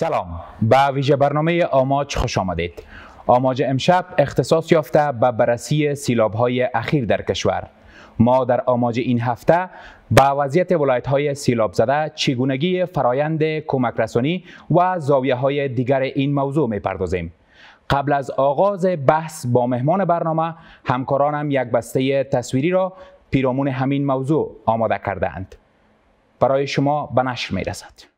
سلام به ویژه برنامه آماج خوش آمدید آماج امشب اختصاص یافته به بررسی سیلاب های اخیر در کشور ما در آماج این هفته به وضعیت ولایت های سیلاب زده چگونگی فرایند کمک رسانی و زاویه های دیگر این موضوع پردازیم قبل از آغاز بحث با مهمان برنامه همکارانم یک بسته تصویری را پیرامون همین موضوع آماده اند. برای شما به نشر میرسد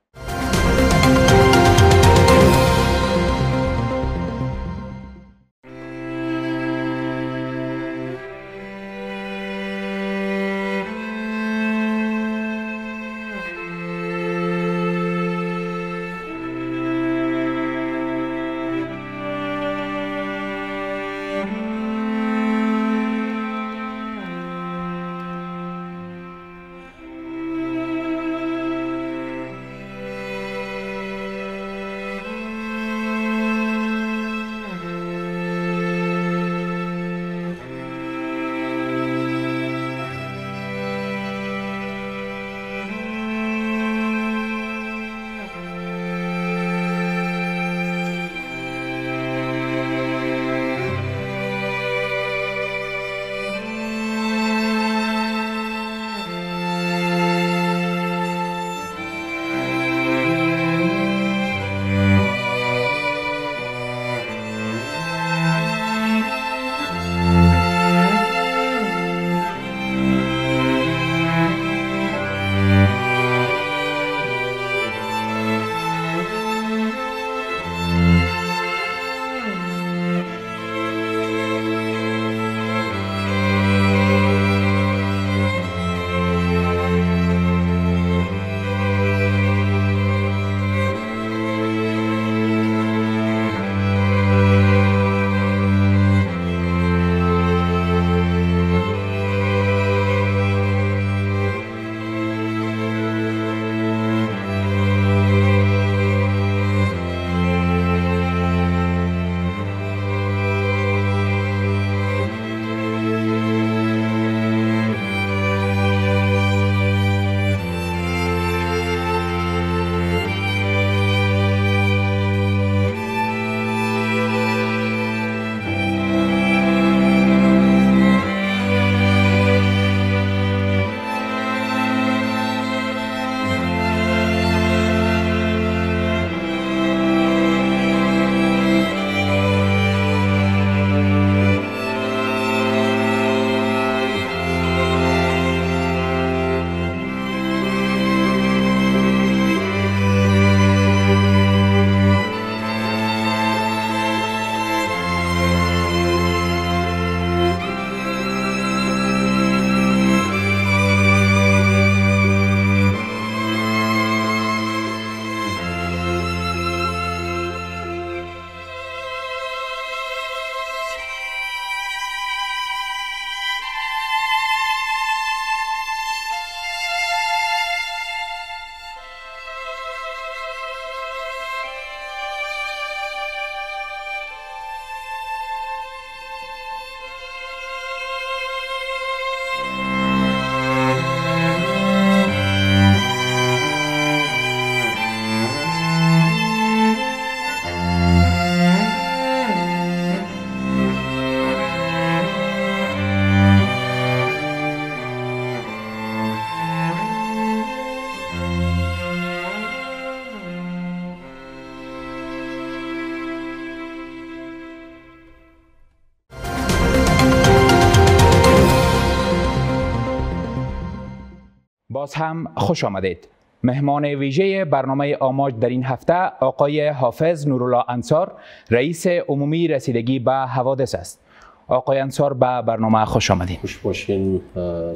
باز هم خوش آمدید مهمان ویژه برنامه آماج در این هفته آقای حافظ نورالله انصار رئیس عمومی رسیدگی به حوادث است آقای انصار به برنامه خوش آمدید خوش باشین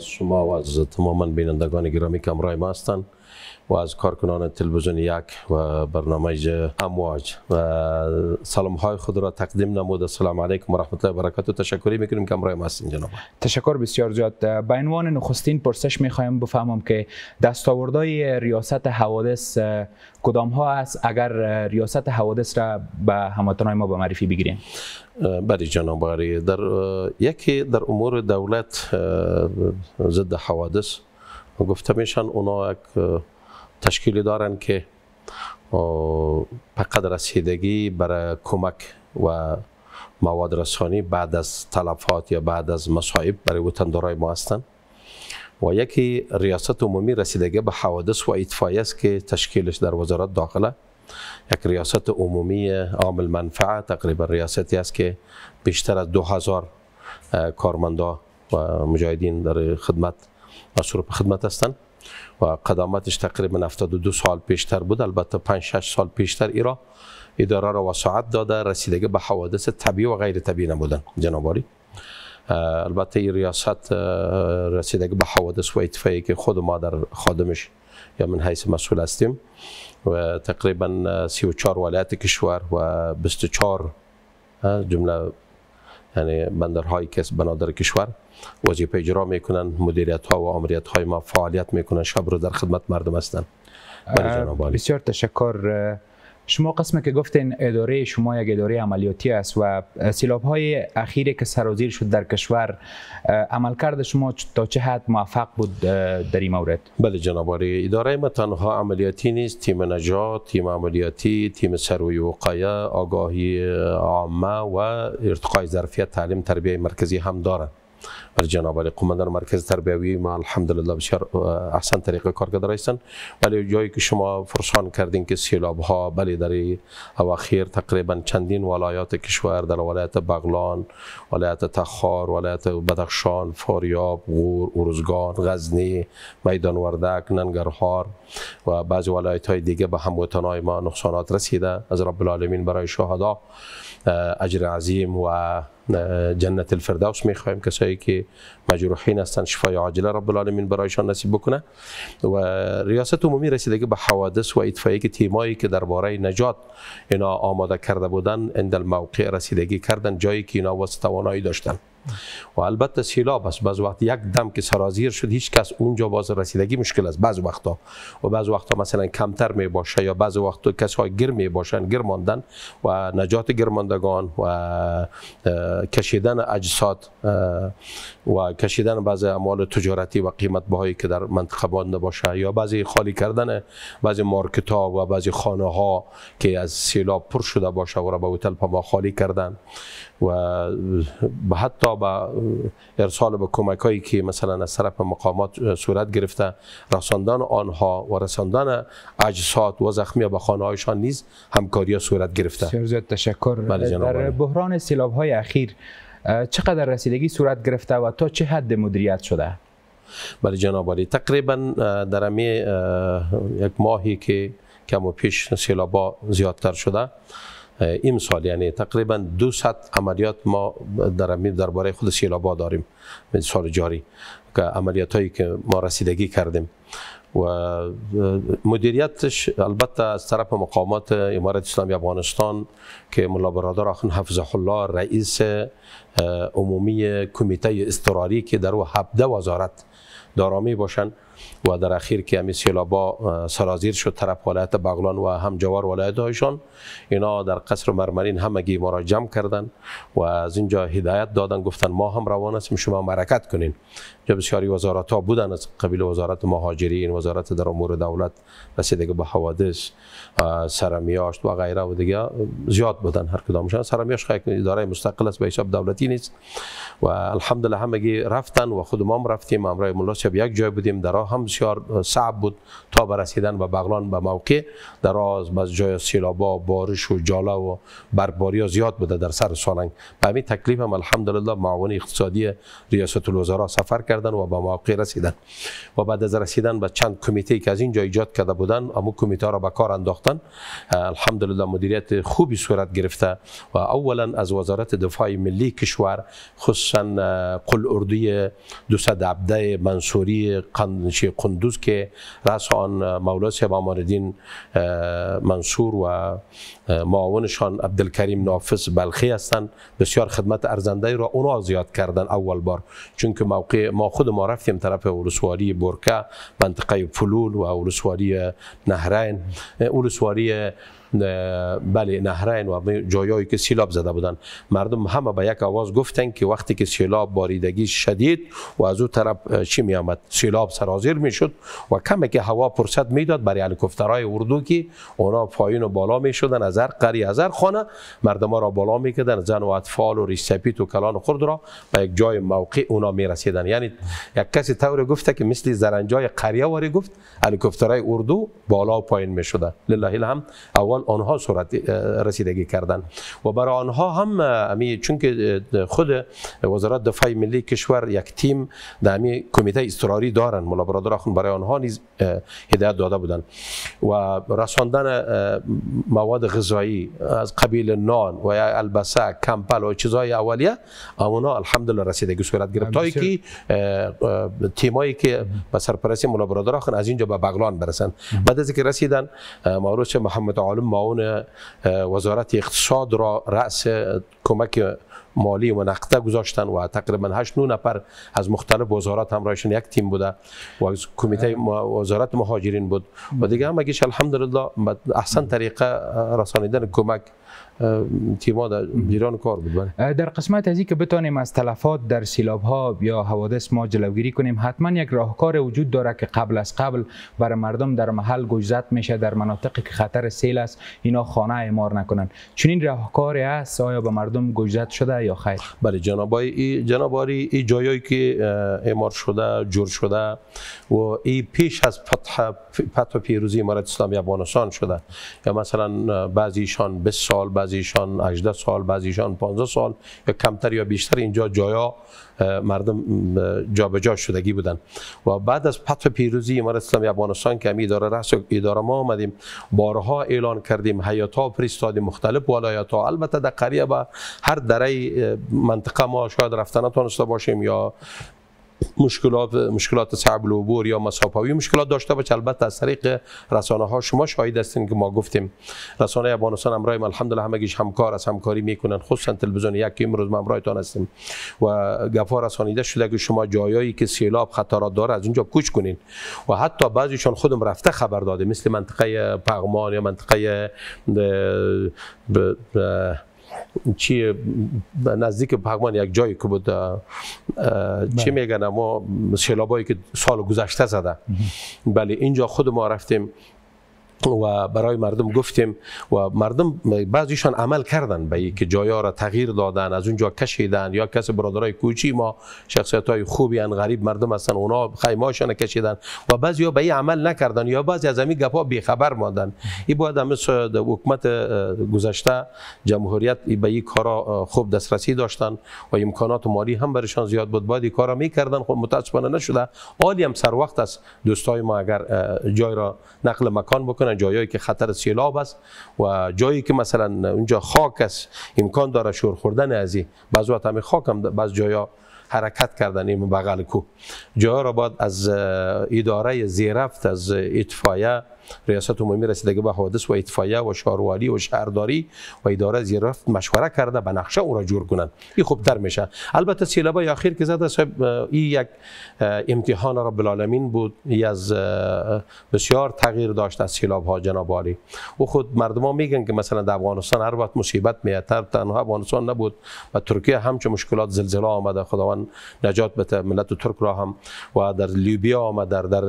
شما و از تماما بینندگان گرامی که ما هستند و از کارکنان تلویزیون یک و برنامه امواج و سلام های خود را تقدیم نمود سلام علیکم و رحمت الله و برکاته تشکری میکنیم که امرای هستین جناب تشکر بسیار زیاد به عنوان نخستین پرسش میخوایم بفهمم که دستاوردهای ریاست حوادث کدام ها است اگر ریاست حوادث را به هموطنان ما به معرفی بگیریم بله جناب در یکی در امور دولت ضد حوادث گفته میشن اونا یک تشکیلی دارن که به رسیدگی برای کمک و مواد رسانی بعد از تلفات یا بعد از مصائب برای وطندارای ما هستند و یکی ریاست عمومی رسیدگی به حوادث و اطفایی است که تشکیلش در وزارت داخله یک ریاست عمومی عامل منفعه تقریبا ریاستی است که بیشتر از دو هزار کارمندا و مجاهدین در خدمت از به خدمت هستند و قدامتش تقریبا 72 سال پیشتر بود البته 5 6 سال پیشتر ایرا اداره را وسعت داده رسیدگی به حوادث طبیعی و غیر طبیعی نبودن جناباری البته این ریاست رسیدگی به حوادث و اطفایی که خود ما در خادمش یا من حیث مسئول هستیم و تقریبا 34 ولایت کشور و 24 جمله یعنی بندرهای کس بنادر کشور وظیفه اجرا میکنن مدیریت ها و امریت های ما فعالیت میکنن شب رو در خدمت مردم هستند بسیار تشکر شما قسم که گفتین اداره شما یک اداره عملیاتی است و سیلاب های اخیری که سرازیر شد در کشور عملکرد شما تا چه حد موفق بود در این مورد بله جناب اداره ما تنها عملیاتی نیست تیم نجات تیم عملیاتی تیم سروی وقایه آگاهی عامه و ارتقای ظرفیت تعلیم تربیه مرکزی هم دارند بر جناب علی قمندر مرکز تربیوی ما الحمدلله بسیار احسن طریقه کرده هستند ولی جایی که شما فرسان کردین که سیلاب ها بلی در اواخیر تقریبا چندین ولایات کشور در ولایت بغلان ولایت تخار ولایت بدخشان فاریاب غور اروزگان غزنی میدان وردک ننگرهار و بعضی ولایت های دیگه به هموطنان ما نقصانات رسیده از رب العالمین برای شهدا اجر عظیم و جنت الفردوس میخوایم کسایی که مجروحین هستند شفای عاجله رب العالمین برایشان نصیب بکنه و ریاست عمومی رسیدگی به حوادث و اطفایی که تیمایی که درباره نجات اینا آماده کرده بودن اند الموقع رسیدگی کردن جایی که اینا واسه توانایی داشتن و البته سیلاب است بعض وقت یک دم که سرازیر شد هیچ کس اونجا باز رسیدگی مشکل است بعض وقتا و بعض وقتا مثلا کمتر می باشه یا بعض وقتا کس های گر می باشن و نجات گرماندگان و کشیدن اجساد و کشیدن بعضی اموال تجارتی و قیمت بهایی که در منطقه بانده باشه یا بعضی خالی کردن بعضی مارکت ها و بعضی خانه ها که از سیلاب پر شده باشه و را به هتل پما خالی کردن و حتی به ارسال به کمک هایی که مثلا از طرف مقامات صورت گرفته رساندن آنها و رساندن اجساد و زخمی به خانه هایشان نیز همکاری ها صورت گرفته سیار زیاد تشکر بله در بحران سیلاب های اخیر چقدر رسیدگی صورت گرفته و تا چه حد مدیریت شده بله جناب علی تقریبا در امی یک ماهی که کم و پیش سیلابا زیادتر شده امسال یعنی تقریبا 200 عملیات ما در درباره خود سیلابا داریم سال جاری که عملیات هایی که ما رسیدگی کردیم و مدیریتش البته از طرف مقامات امارت اسلامی افغانستان که ملا برادر آخن حفظه الله رئیس عمومی کمیته استراری که در او 17 وزارت دارامی باشند و در اخیر که همی سیلابا سرازیر شد طرف ولایت بغلان و هم جوار ولایت هایشان اینا در قصر مرمرین همگی ما را جمع کردن و از اینجا هدایت دادن گفتن ما هم روان هستیم شما مرکت کنین جا بسیاری وزارت ها بودن از قبیل وزارت این وزارت در امور دولت رسیدگی به حوادث سرمیاشت و غیره و دیگه زیاد بودن هر کدامشان سرمیاش اداره مستقل است به حساب دولتی نیست و الحمدلله همگی رفتن و خود ما هم رفتیم امرای ملاسیب یک جای بودیم در هم بسیار صعب بود تا برسیدن و به بغلان به موقع در آز از جای سیلابا بارش و جالا و برباری ها زیاد بوده در سر سالنگ به این تکلیف هم الحمدلله معاون اقتصادی ریاست الوزارا سفر کردن و به موقع رسیدن و بعد از رسیدن به چند کمیته که از اینجا ایجاد کرده بودن اما کمیته را به کار انداختن الحمدلله مدیریت خوبی صورت گرفته و اولا از وزارت دفاع ملی کشور خصوصا قل اردوی عبده منصوری منطقه قندوز که رأس آن مولا سیب الدین منصور و معاونشان عبدالکریم نافس بلخی هستند بسیار خدمت ارزنده را اونا زیاد کردن اول بار چون که موقع ما خود ما رفتیم طرف اولسواری برکه منطقه فلول و اولسواری نهرین اولسواری بله نهرین و جایایی که سیلاب زده بودن مردم همه به یک آواز گفتن که وقتی که سیلاب باریدگی شدید و از اون طرف چی می آمد سیلاب سرازیر می شد و کمی که هوا می میداد برای الکفترهای اردو که اونا پایین و بالا می شدن از هر قری از هر خانه مردم را بالا می کدن زن و اطفال و ریسپیت و کلان و خرد را به یک جای موقع اونا می رسیدن یعنی یک کسی طور گفته که مثل زرنجای قریه واری گفت الکفترهای اردو بالا و پایین می شدن لله الحمد آنها سرعت رسیدگی کردن و برای آنها هم امی چون که خود وزارت دفاع ملی کشور یک تیم در کمیته استراری دارن مولا برادر برای آنها نیز هدایت داده بودن و رساندن مواد غذایی از قبیل نان و یا البسه کمپل و چیزهای اولیه اونا الحمدلله رسیدگی صورت گرفت تا که تیمایی که به سرپرستی مولا برادر از اینجا به بغلان برسن بعد از اینکه رسیدن ماروش محمد معاون وزارت اقتصاد را رأس کمک مالی و نقطه گذاشتن و تقریبا 8 نفر از مختلف وزارات همراهشون یک تیم بوده و کمیته وزارت مهاجرین بود و دیگه هم الحمدلله احسن طریقه رسانیدن کمک تیما در ایران کار بود بله. در قسمت از که بتانیم از تلفات در سیلاب ها یا حوادث ما جلوگیری کنیم حتما یک راهکار وجود داره که قبل از قبل بر مردم در محل گجزت میشه در مناطقی که خطر سیل است اینا خانه اعمار نکنن چنین راهکاری است آیا به مردم گجزت شده یا خیر بله جناب ای جناباری این جایی که ایمار شده جور شده و این پیش از فتح فتح پیروزی امارت اسلامی افغانستان شده یا مثلا بعضیشان به سال بعد بعضیشان 18 سال بعضیشان 15 سال یا کمتر یا بیشتر اینجا جایا مردم جابجا شدگی بودن و بعد از پت پیروزی امارت اسلامی افغانستان که امی اداره رأس اداره ما آمدیم بارها اعلان کردیم ها پرستادی مختلف ولایت ها البته در قریه و هر دره منطقه ما شاید رفتن نتونسته باشیم یا مشکلات مشکلات صعب العبور یا مساپاوی مشکلات داشته باشه البته از طریق رسانه ها شما شاهد هستین که ما گفتیم رسانه افغانستان همراه ما الحمدلله همگیش همکار از همکاری میکنن خصوصا تلویزیون یک امروز ما هستیم و گفا رسانیده شده که شما جایایی که سیلاب خطرات داره از اونجا کوچ کنین و حتی بعضیشان خودم رفته خبر داده مثل منطقه پغمان یا منطقه چی نزدیک پغمان یک جایی که بود چی بله. میگن ما شلابایی که سال گذشته زده بله اینجا خود ما رفتیم و برای مردم گفتیم و مردم بعضیشان عمل کردن به که جایا را تغییر دادن از اونجا کشیدن یا کس برادرای کوچی ما شخصیت های خوبی ان غریب مردم هستن اونا خیماشان کشیدن و بعضیا به این عمل نکردن یا بعضی از همین گپا خبر ماندن این باید هم حکومت گذشته جمهوریت به این کارا خوب دسترسی داشتن و امکانات مالی هم برشان زیاد بود بعد کارا میکردن خب متاسفانه نشده عالی هم سر وقت است دوستای ما اگر جای را نقل مکان بکنن جایی که خطر سیلاب است و جایی که مثلا اونجا خاک است امکان داره شور خوردن ازی بعض وقت هم خاک هم بعض جایا حرکت کردن این بغل کو جاها را باید از اداره زیرفت از اطفایه ریاست عمومی رسیدگی به حوادث و اطفایه و شهروالی و شهرداری و اداره زیرفت مشوره کرده به نقشه او را جور کنند این خوبتر میشه البته سیلابای اخیر که زده صاحب این یک امتحان رب العالمین بود ای از بسیار تغییر داشت از سیلاب ها جناب عالی او خود مردم ها میگن که مثلا در افغانستان هر وقت مصیبت تر تنها افغانستان نبود و ترکیه چه مشکلات زلزله آمده خداوند نجات بده ملت ترک را هم و در لیبیا آمده در, در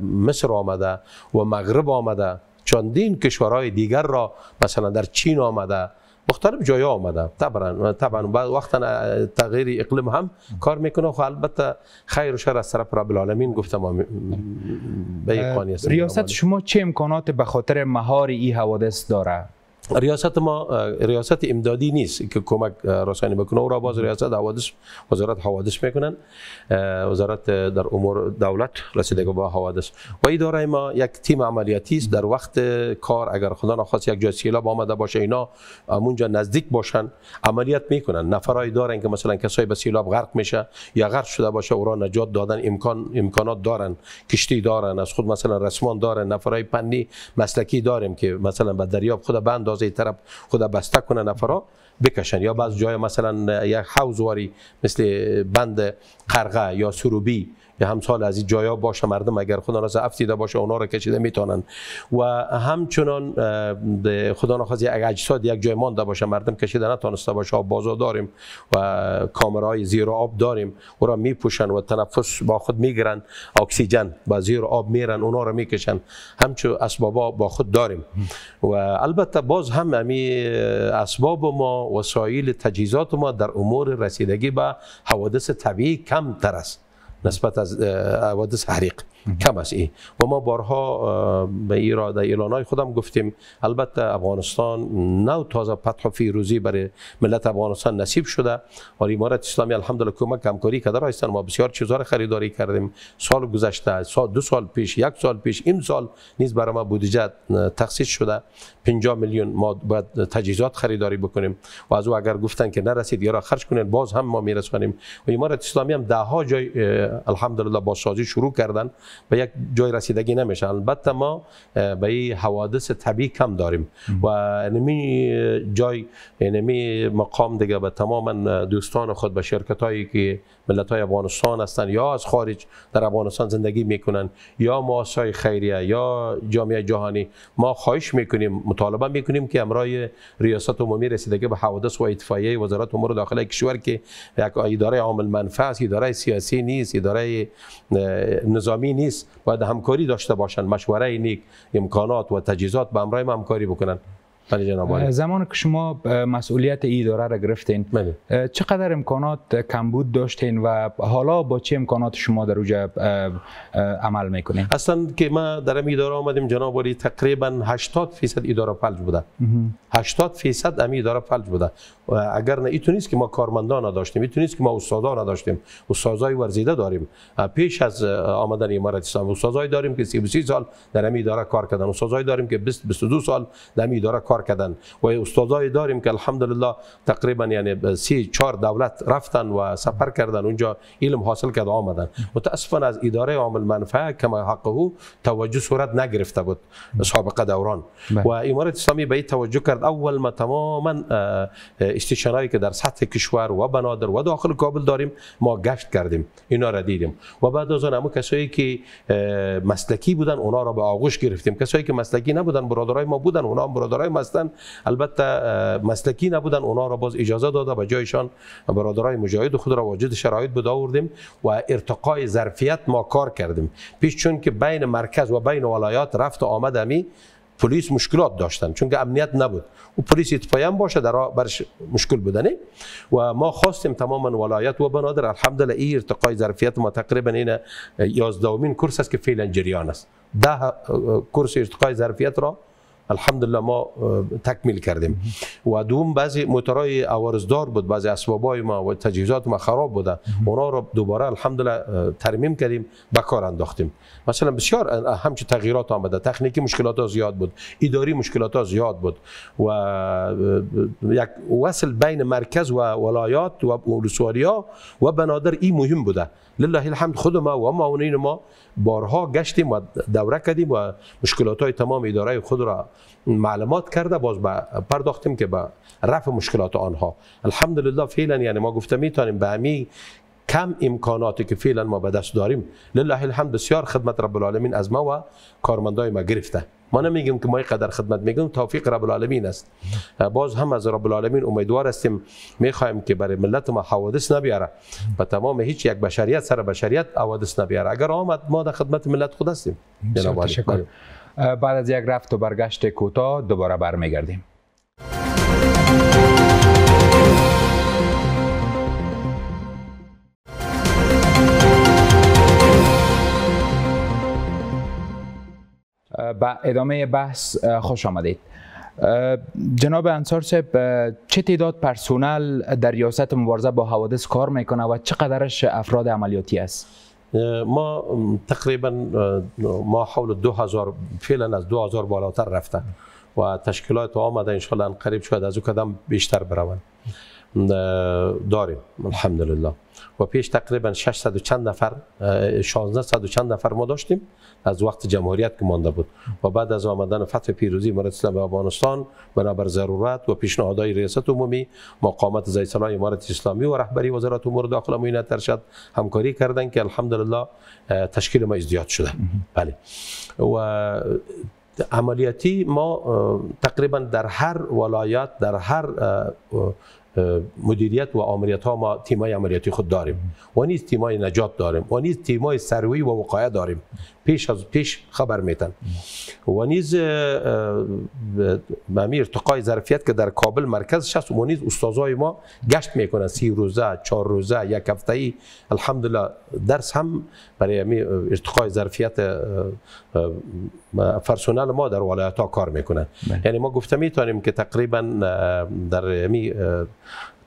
مصر آمده و مغرب آمده چندین کشورهای دیگر را مثلا در چین آمده مختلف جای آمده طبعا طبعا بعد وقتا تغییر اقلیم هم کار میکنه خب البته خیر و شر از طرف رب العالمین گفتم به ریاست شما چه امکانات به خاطر مهار این حوادث داره خب. ریاست ما ریاست امدادی نیست که کمک رسانی بکنه او را باز ریاست حوادث وزارت حوادث میکنن وزارت در امور دولت رسیدگی با حوادث و اداره ما یک تیم عملیاتی است در وقت کار اگر خدا نخواست یک جای سیلاب آمده باشه اینا اونجا نزدیک باشن عملیات میکنن نفرای دارن که مثلا کسایی به سیلاب غرق میشه یا غرق شده باشه او را نجات دادن امکان امکانات دارن کشتی دارن از خود مثلا رسمان دارن نفرای پنی مسلکی داریم که مثلا به دریاب خود به اندازه دروازه طرف خود بسته کنه نفرا بکشن یا بعض جای مثلا یک حوزواری مثل بند قرغه یا سروبی یا همسال از این جایا باشه مردم اگر خدا را زعف دیده باشه اونا را کشیده میتونن و همچنان خدا نخواسته اگر اجساد یک جای مانده باشه مردم کشیده نتانسته باشه آب بازا داریم و کامرای زیر آب داریم او را میپوشن و تنفس با خود میگیرن اکسیژن با زیر آب میرن اونا را میکشن همچون اسبابا با خود داریم و البته باز هم امی اسباب ما وسایل تجهیزات ما در امور رسیدگی به حوادث طبیعی کم تر است نسبت از آه، حريق حریق کم است ای و ما بارها به ای را خودم گفتیم البته افغانستان نو تازه فتح و فیروزی برای ملت افغانستان نصیب شده و امارت اسلامی الحمدلله کمک همکاری کرده هستن ما بسیار چیزها را خریداری کردیم سال گذشته سال دو سال پیش یک سال پیش این سال نیز برای ما بودجه تخصیص شده 50 میلیون ما باید تجهیزات خریداری بکنیم و از او اگر گفتن که نرسید یا را خرج کنید باز هم ما میرسونیم و امارت اسلامی هم ده ها جای الحمدلله سازی شروع کردن به یک جای رسیدگی نمیشه البته ما به این حوادث طبیعی کم داریم و نمی یعنی جای نمی یعنی مقام دیگه به تمام دوستان خود به شرکت هایی که ملت های افغانستان هستند یا از خارج در افغانستان زندگی میکنن یا مؤسسه خیریه یا جامعه جهانی ما خواهش میکنیم مطالبه میکنیم که امرای ریاست عمومی رسیدگی به حوادث و اطفایه وزارت امور داخله کشور که یک اداره عامل منفعه اداره سیاسی نیست اداره نظامی نیست نیست باید همکاری داشته باشند مشوره نیک امکانات و تجهیزات به همراه همکاری بکنن بله جناب زمان که شما مسئولیت اداره را گرفتین بله. چقدر امکانات کمبود داشتین و حالا با چه امکانات شما در اوج عمل میکنین اصلا که ما در این اداره آمدیم جناب عالی تقریبا 80 فیصد اداره فلج بوده 80 فیصد امی اداره فلج بوده اگر نه ایتو نیست که ما کارمندان نداشتیم ایتو نیست که ما استادا نداشتیم استادای ورزیده داریم پیش از آمدن امارت اسلامی استادای داریم که 33 سال در امی اداره کار کردن استادای داریم که 20 22 سال در امی اداره کار کردن و استادای داریم که الحمدلله تقریبا یعنی سی چهار دولت رفتن و سفر کردن اونجا علم حاصل کرد آمدن متاسفانه از اداره عامل منفعه کما او توجه صورت نگرفته بود سابقه دوران بله. و امارت اسلامی به این توجه کرد اول ما تماما استشنایی که در سطح کشور و بنادر و داخل کابل داریم ما گشت کردیم اینا را دیدیم و بعد از اون هم کسایی که مسلکی بودن اونا را به آغوش گرفتیم کسایی که مسلکی نبودن برادرای ما بودن اونا هم برادرای البته مسلکی نبودن اونا را باز اجازه داده به جایشان برادرای مجاهد خود را واجد شرایط بود آوردیم و ارتقای ظرفیت ما کار کردیم پیش چون که بین مرکز و بین ولایات رفت و آمد همی پلیس مشکلات داشتن چون که امنیت نبود و پلیس اتفایم باشه در برش مشکل بودنه و ما خواستیم تماما ولایت و بنادر الحمدلله این ارتقای ظرفیت ما تقریبا این 11 کورس است که فعلا جریان است ده کورس ارتقای ظرفیت را الحمدلله ما تکمیل کردیم و دوم بعضی موتورای عوارضدار بود بعضی اسبابای ما و تجهیزات ما خراب بوده اونا رو دوباره الحمدلله ترمیم کردیم به کار انداختیم مثلا بسیار همچه تغییرات آمده تکنیکی مشکلات ها زیاد بود اداری مشکلات ها زیاد بود و یک وصل بین مرکز و ولایات و ولسوالی و بنادر این مهم بوده لله الحمد خود ما و معاونین ما بارها گشتیم و دوره کردیم و مشکلات های تمام اداره خود را معلومات کرده باز با پرداختیم که به رفع مشکلات آنها الحمدلله فعلا یعنی ما گفتم میتونیم به همین کم امکاناتی که فعلا ما به دست داریم لله الحمد بسیار خدمت رب العالمین از ما و کارمندای ما گرفته ما نمیگیم که ما قدر خدمت میگیم توفیق رب العالمین است باز هم از رب العالمین امیدوار هستیم میخوایم که برای ملت ما حوادث نبیاره و تمام هیچ یک بشریت سر بشریت حوادث نبیاره اگر آمد ما در خدمت ملت خود هستیم بله. بعد از یک رفت و برگشت کوتاه دوباره برمیگردیم ادامه بحث خوش آمدید جناب انصار صاحب چه تعداد پرسونل در ریاست مبارزه با حوادث کار میکنه و چقدرش افراد عملیاتی است ما تقریبا ما حول 2000 فعلا از 2000 بالاتر رفتن و تشکیلات آمده ان قریب شود از او قدم بیشتر بروند داریم الحمدلله و پیش تقریبا 600 چند نفر 1600 چند نفر ما داشتیم از وقت جمهوریت که مانده بود و بعد از آمدن فتح پیروزی امارت اسلامی افغانستان بنابر ضرورت و پیشنهادهای ریاست عمومی مقامت زیسلای امارت اسلامی و رهبری وزارت امور داخله معینت ارشد همکاری کردن که الحمدلله تشکیل ما ازدیاد شده بله و عملیاتی ما تقریبا در هر ولایت در هر مدیریت و آمریت ها ما تیمای عملیاتی خود داریم و نیز تیمای نجات داریم و نیز تیمای سروی و وقایه داریم پیش از پیش خبر میتن و نیز ممیر ارتقای ظرفیت که در کابل مرکز شست و نیز استازای ما گشت میکنن سی روزه چهار روزه یک هفته ای الحمدلله درس هم برای ارتقای ظرفیت پرسنل ما در ولایت ها کار میکنن بله. یعنی ما گفته میتونیم که تقریبا در می یعنی،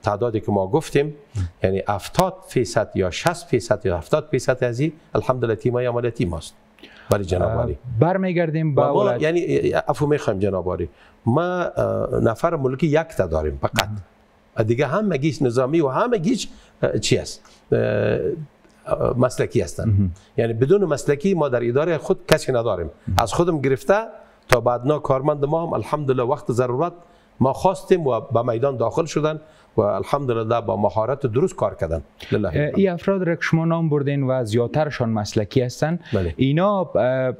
تعدادی که ما گفتیم یعنی 70 فیصد یا 60 فیصد یا 70 فیصد از این الحمدلله تیمای تیم ماست برای جناب عالی برمیگردیم با ولایت یعنی عفو میخوایم جناب ما نفر ملکی یک تا داریم فقط دیگه هم گیش نظامی و همه گیش چی است مسلکی هستن. یعنی بدون مسلکی ما در اداره خود کسی نداریم از خودم گرفته تا بعدنا کارمند ما هم الحمدلله وقت ضرورت ما خواستیم و به میدان داخل شدن و الحمدلله با مهارت درست کار کردن این افراد را که شما نام بردین و زیادترشان مسلکی هستن بله. اینا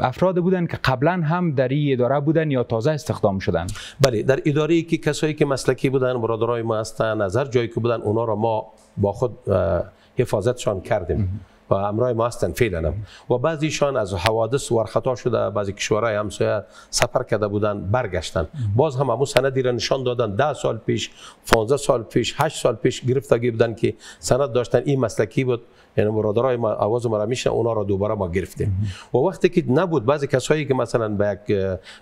افراد بودن که قبلا هم در این اداره بودن یا تازه استخدام شدن بله در اداره که کسایی که مسلکی بودن برادرای ما هستن از که بودن اونا را ما با خود حفاظتشان کردیم و امرای ما هستن فعلا و بعضیشان از حوادث ورخطا شده بعضی کشورهای همسایه سفر کرده بودن برگشتن باز هم همو سندی را نشان دادن ده سال پیش 15 سال پیش 8 سال پیش گرفتگی بودن که سند داشتن این مسلکی بود یعنی مرادرای ما آواز ما را میشن اونا را دوباره ما گرفتیم و وقتی که نبود بعضی کسایی که مثلا به یک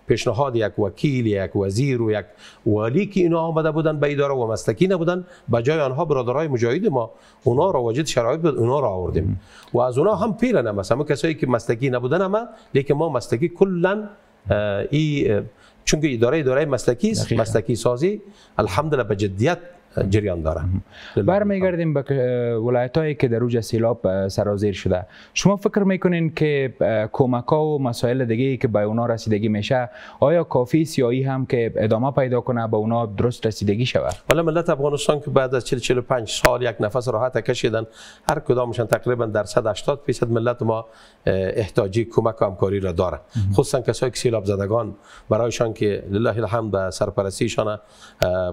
پیشنهاد یک وکیل یک وزیر و یک والی که اینا آمده بودن به اداره و مستکی نبودن به جای آنها برادرای مجاهد ما اونا را واجد شرایط بود اونا را آوردیم و از اونا هم پیل نه مثلا کسایی که مستکی نبودن اما لیکن ما مستکی کلا ای چونکه اداره اداره مسلکی است سازی الحمدلله به جدیت جریان داره برمیگردیم به ولایت هایی که در روز سیلاب سرازیر شده شما فکر میکنین که کمک ها و مسائل دیگه که به اونا رسیدگی میشه آیا کافی سیایی هم که ادامه پیدا کنه به اونا درست رسیدگی شود حالا ملت افغانستان که بعد از 445 45 سال یک نفس راحت کشیدن هر کدامشان تقریبا در 180 فیصد ملت ما احتیاجی کمک و همکاری را داره خصوصا کسایی که سیلاب زدگان برایشان که لله الحمد سرپرستیشان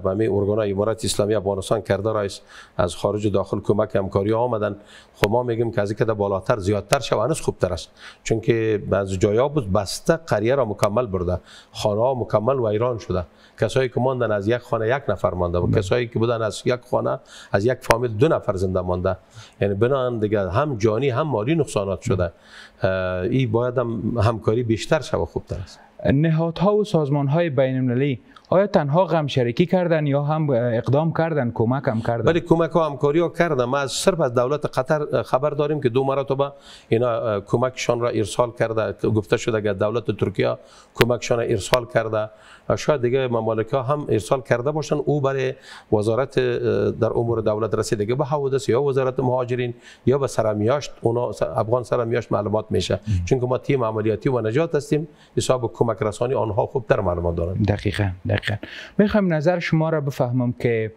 به می ارگانای امارات اسلامی اسلامی افغانستان کرده رئیس از خارج و داخل کمک همکاری آمدن خب ما میگیم که از که بالاتر زیادتر شوه هنوز خوبتر است چون که از جایا بود بسته قریه را مکمل برده خانه مکمل و ایران شده کسایی که ماندن از یک خانه یک نفر مانده و بله. کسایی که بودن از یک خانه از یک فامیل دو نفر زنده مانده یعنی بنان دیگه هم جانی هم مالی نقصانات شده این باید هم همکاری بیشتر شوه خوبتر است نهادها و سازمان های بین المللی آیا تنها غم شریکی کردن یا هم اقدام کردن کمک هم کردن ولی کمک و همکاری ها کردن ما از صرف از دولت قطر خبر داریم که دو مرتبه اینا کمکشان را ارسال کرده گفته شده که دولت ترکیه کمکشان را ارسال کرده شاید دیگه ممالک ها هم ارسال کرده باشن او برای وزارت در امور دولت دیگه به حوادث یا وزارت مهاجرین یا به سرمیاشت اونا افغان سرمیاشت معلومات میشه چون که ما تیم عملیاتی و نجات هستیم حساب کمک رسانی آنها خوب در معلومات دارن دقیقاً, دقیقا میخوام نظر شما را بفهمم که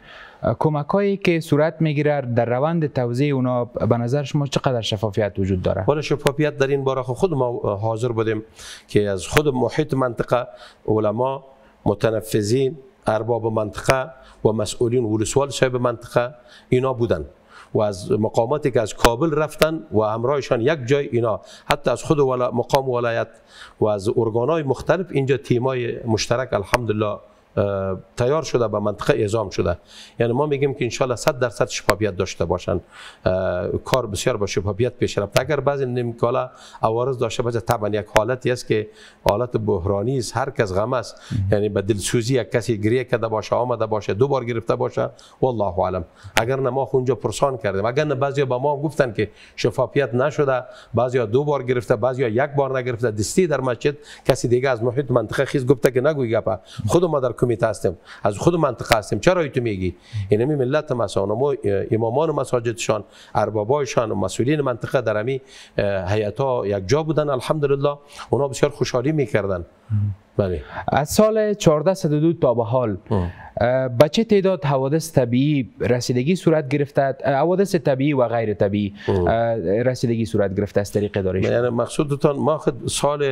کمک هایی که صورت میگیرد در روند توزیع اونا به نظر شما چقدر شفافیت وجود داره ولی شفافیت در این باره خود ما حاضر بودیم که از خود محیط منطقه علما متنفذین ارباب منطقه و مسئولین ولسوال صاحب منطقه اینا بودن و از مقاماتی که از کابل رفتن و همراهشان یک جای اینا حتی از خود مقام ولایت و از های مختلف اینجا تیمای مشترک الحمدلله تیار شده به منطقه اعزام شده یعنی ما میگیم که انشالله 100 درصد شفافیت داشته باشن کار بسیار با شفافیت پیش رفت اگر بعضی کالا عوارض داشته باشه طبعا یک حالتی است که حالت بحرانی است هر کس غم است یعنی به دلسوزی یک کسی گریه کرده باشه آمده باشه دو بار گرفته باشه والله اعلم اگر نه ما خب اونجا پرسان کردیم اگر نه بعضی به ما گفتن که شفافیت نشده بعضی دو بار گرفته بعضی یک بار نگرفته دستی در مسجد کسی دیگه از محیط منطقه خیز گفته که نگوی گپا خود ما در می هستیم از خود منطقه هستیم چرا تو میگی اینمی ملت ما امامان مساجدشان اربابایشان و مسئولین منطقه در همی حیات ها یک جا بودن الحمدلله اونا بسیار خوشحالی میکردن بله از سال 1402 تا به حال بچه چه تعداد حوادث طبیعی رسیدگی صورت گرفته حوادث طبیعی و غیر طبیعی رسیدگی صورت گرفته از طریق اداره یعنی مقصودتان ما خود سال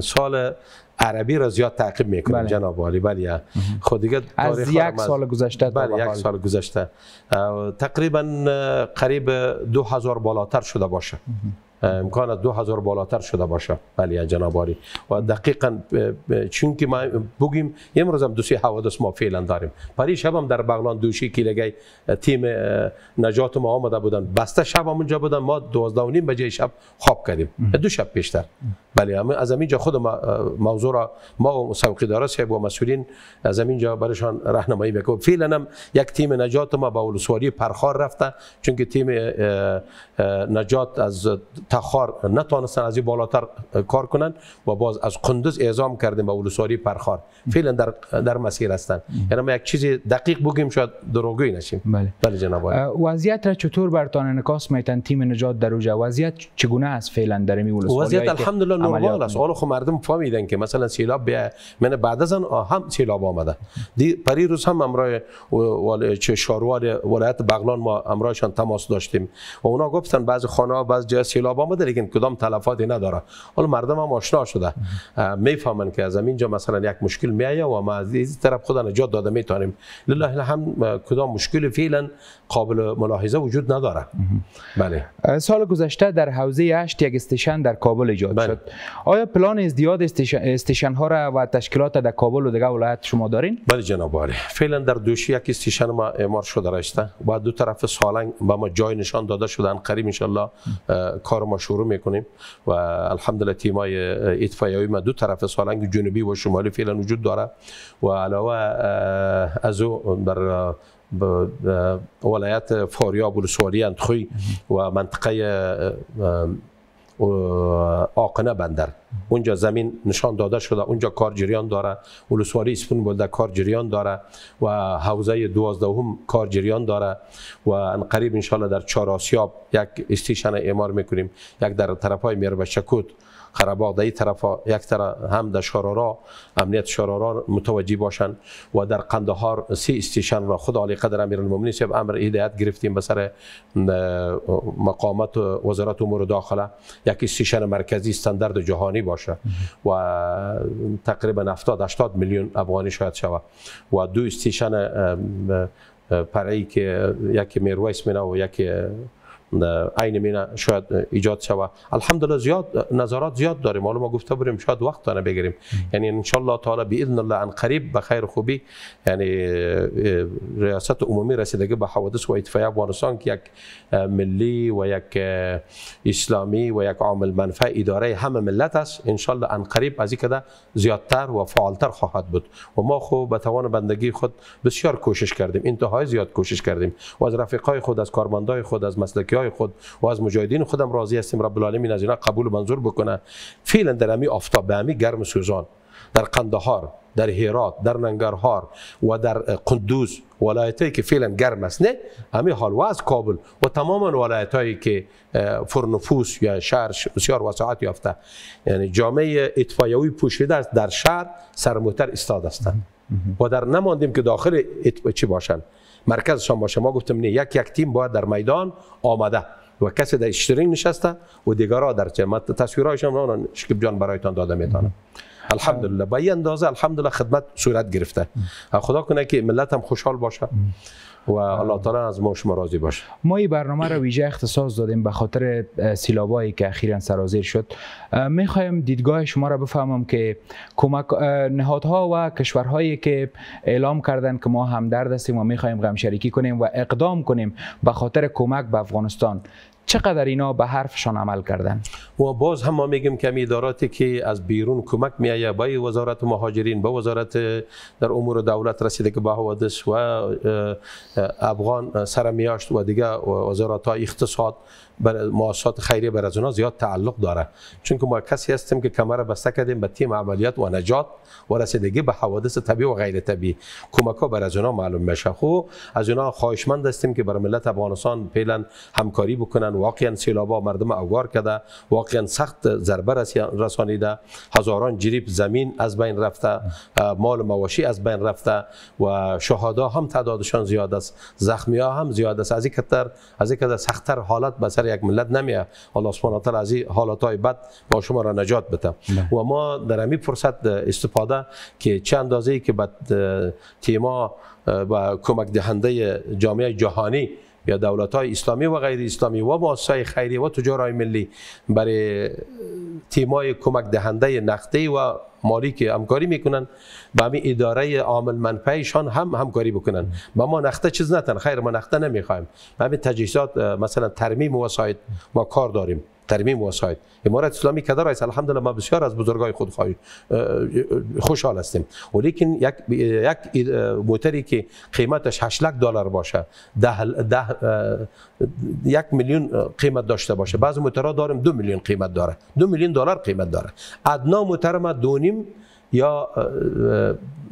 سال عربی را زیاد تعقیب میکنیم بله. جناب عالی بله خود دیگه از یک سال گذشته بله یک سال گذشته تقریبا قریب دو هزار بالاتر شده باشه امکان از هزار بالاتر شده باشه بله جناب و دقیقا چون که ما بگیم امروز هم دو سه حوادث ما فعلا داریم پری شب هم در بغلان دوشی کیلگی تیم نجات ما آمده بودن بسته شب هم اونجا بودن ما 12 و نیم بجه شب خواب کردیم دو شب پیشتر بله از اینجا خود ما موضوع را ما و سوقی داره و مسئولین از اینجا برشان راهنمایی میکنم فعلا هم یک تیم نجات ما با ولسوالی پرخار رفته چون که تیم نجات از تخار نتوانستن از این بالاتر کار کنن و باز از قندز اعزام کردیم به ولوساری پرخار فعلا در در مسیر هستن یعنی ما یک چیز دقیق بگیم شاید دروغگویی نشیم بله, بله جناب وضعیت را چطور برتان انعکاس میتن تیم نجات در اوج وضعیت چگونه است فعلا در این ولوساری وضعیت الحمدلله نرمال است حالا خو مردم فهمیدن که مثلا سیلاب بیا من بعد از هم سیلاب آمده دی پری روز هم امرای چه شاروار ولایت بغلان ما امرایشان تماس داشتیم و اونا گفتن بعضی خانه ها بعضی جای سیلاب آب لیکن کدام تلفاتی نداره حالا مردم هم آشنا شده میفهمن که از اینجا مثلا یک مشکل میایه و ما از این طرف خود نجات داده میتونیم لله هم کدام مشکل فعلا قابل ملاحظه وجود نداره بله سال گذشته در حوزه هشت یک استیشن در کابل ایجاد بله. شد آیا پلان ازدیاد استیشن ها را و تشکیلات در کابل و دیگر ولایت شما دارین بله جناب عالی فعلا در دوش یک استیشن ما اعمار شده رشته و دو طرف سالنگ به ما جای نشان داده شدن قریب ان کار ما شروع میکنیم و الحمدلله تیمای اطفایه‌ای ما دو طرف سالنگ جنوبی و شمالی فعلا وجود داره و علاوه از او بر ولایت فاریاب و السوالی اندخوی و منطقه آقنه بندر اونجا زمین نشان داده شده اونجا کار جریان داره ولسوالی اسپون بلده کار جریان داره و حوزه دوازدهم کار جریان داره و ان قریب در چاراسیاب یک استیشن اعمار میکنیم یک در طرف های میربشکوت قره در این طرف یک طرف هم در شارارا امنیت شارارا متوجه باشند و در قندهار سی استیشن را خود عالی قدر المومنی صاحب امر هدایت گرفتیم به سر مقامت وزارت امور داخله یک استیشن مرکزی استاندارد جهانی باشه و تقریبا 70 80 میلیون افغانی شاید شود و دو استیشن برای که یکی میرویس مینا و یکی عین مینا شاید ایجاد شوه الحمدلله زیاد نظرات زیاد داریم حالا ما گفته بریم شاید وقت داره بگیریم یعنی ان شاء الله تعالی باذن الله ان قریب به خیر خوبی یعنی ریاست عمومی رسیدگی به حوادث و اتفاق افغانستان که یک ملی و یک اسلامی و یک عامل منفع اداره همه ملت است ان شاء الله ان قریب از این زیادتر و فعالتر خواهد بود و ما خو به توان بندگی خود بسیار کوشش کردیم انتهای زیاد کوشش کردیم و از رفیقای خود از کارمندای خود از مسلکی خود و از مجاهدین خودم راضی هستیم رب العالمین از اینا قبول و منظور بکنه فعلا در امی آفتاب به امی گرم سوزان در قندهار در هرات در ننگرهار و در قندوز ولایت که فعلا گرم است نه همین حال و از کابل و تماما ولایت هایی که فرنفوس یا شهر بسیار وسعت یافته یعنی جامعه اطفایوی پوشیده است در شهر سرموتر استاد هستند و در نماندیم که داخل چی باشند مرکزشان باشه ما گفتم نه یک یک تیم باید در میدان آمده و کسی در اشترین نشسته و دیگرا در چه من تصویرهایشان را شکیب جان برایتان داده میتونم الحمدلله با این اندازه الحمدلله خدمت صورت گرفته خدا کنه که ملت هم خوشحال باشه و الله تعالی از ما شما راضی باشه ما این برنامه رو ویژه اختصاص دادیم به خاطر سیلابایی که اخیرا سرازیر شد میخوایم دیدگاه شما را بفهمم که کمک نهادها و کشورهایی که اعلام کردن که ما همدرد هستیم و میخوایم غم شریکی کنیم و اقدام کنیم به خاطر کمک به افغانستان چقدر اینا به حرفشان عمل کردن و باز هم ما میگیم که اداراتی که از بیرون کمک میایه با وزارت مهاجرین با وزارت در امور دولت رسیده که با حوادث و افغان سرمیاشت و دیگه وزارت های اقتصاد بر مؤسسات خیریه بر از اونها زیاد تعلق داره چون که ما کسی هستیم که کمر بسته کردیم به تیم عملیات و نجات و رسیدگی به حوادث طبیعی و غیر طبیعی کمک ها بر از اونا معلوم میشه خو خب، از اونها خواهشمند هستیم که بر ملت افغانستان فعلا همکاری بکنن واقعا سیلابا مردم اوگار کرده واقعا سخت ضربه رسانیده هزاران جریب زمین از بین رفته مال مواشی از بین رفته و شهدا هم تعدادشان زیاد است زخمی ها هم زیاد است از این کتر از این سختتر حالت به سر یک ملت نمیه الله سبحانه تعالی از این حالات های بد با شما را نجات بده بله. و ما در همین فرصت استفاده که چند اندازه ای که بعد تیما و کمک دهنده جامعه جهانی یا دولت های اسلامی و غیر اسلامی و مؤسسه خیری و تجارای ملی برای تیمای کمک دهنده نقدی و مالی که همکاری میکنن با همین اداره عامل منفعشان هم همکاری بکنن با ما نخته چیز نتن خیر ما نخته نمیخوایم ما همین تجهیزات مثلا ترمیم و وسایل ما کار داریم ترمیم واسایت. امارت اسلامی که الحمدلله ما بسیار از بزرگای خود خواهی خوشحال هستیم ولیکن یک یک موتری که قیمتش 8 لک دلار باشه ده, یک میلیون قیمت داشته باشه بعضی موترها داریم دو میلیون قیمت داره دو میلیون دلار قیمت داره ادنا موتر ما دونیم یا